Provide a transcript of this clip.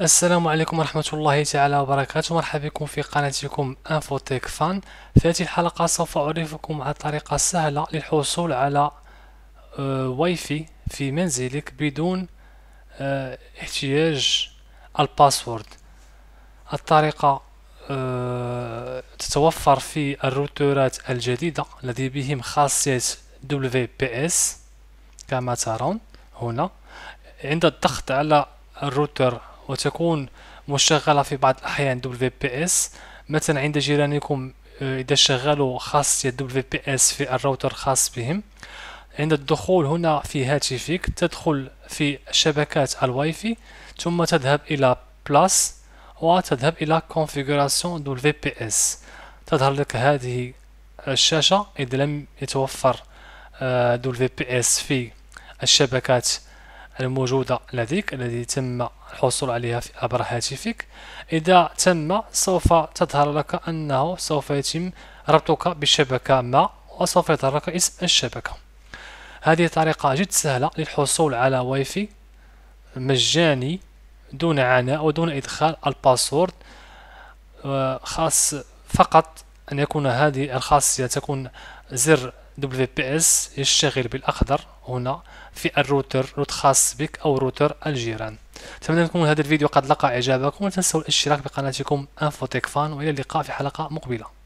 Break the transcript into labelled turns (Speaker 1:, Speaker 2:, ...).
Speaker 1: السلام عليكم ورحمة الله تعالى وبركاته مرحبا بكم في قناتكم انفوتيك فان في هذه الحلقة سوف أعرفكم على طريقة سهلة للحصول على واي آه، في في منزلك بدون آه، احتياج الباسورد الطريقة آه، تتوفر في الروترات الجديدة الذي بهم خاصية WPS كما ترون هنا عند الضغط على الروتر وتكون مشغلة في بعض الأحيان WPS مثلا عند جيرانكم آه، إذا شغلوا خاصية WPS في الراوتر الخاص بهم عند الدخول هنا في هاتفك تدخل في شبكات الواي في ثم تذهب إلى بلس وتذهب إلى configuration WPS تظهر لك هذه الشاشة إذا لم يتوفر آه، WPS في الشبكات الموجودة لديك الذي تم الحصول عليها عبر هاتفك إذا تم سوف تظهر لك أنه سوف يتم ربطك بشبكة ما وسوف يظهر لك اسم الشبكة هذه طريقة جد سهلة للحصول على واي فاي مجاني دون عناء ودون إدخال الباسورد آه، خاص فقط أن يكون هذه الخاصية تكون زر WPS يشتغل بالأخضر هنا في الروتر روت خاص بك أو روتر الجيران أتمنى أن يكون هذا الفيديو قد لقى إعجابكم ولا تنسوا الاشتراك بقناتكم انفوتيك فان وإلى اللقاء في حلقة مقبلة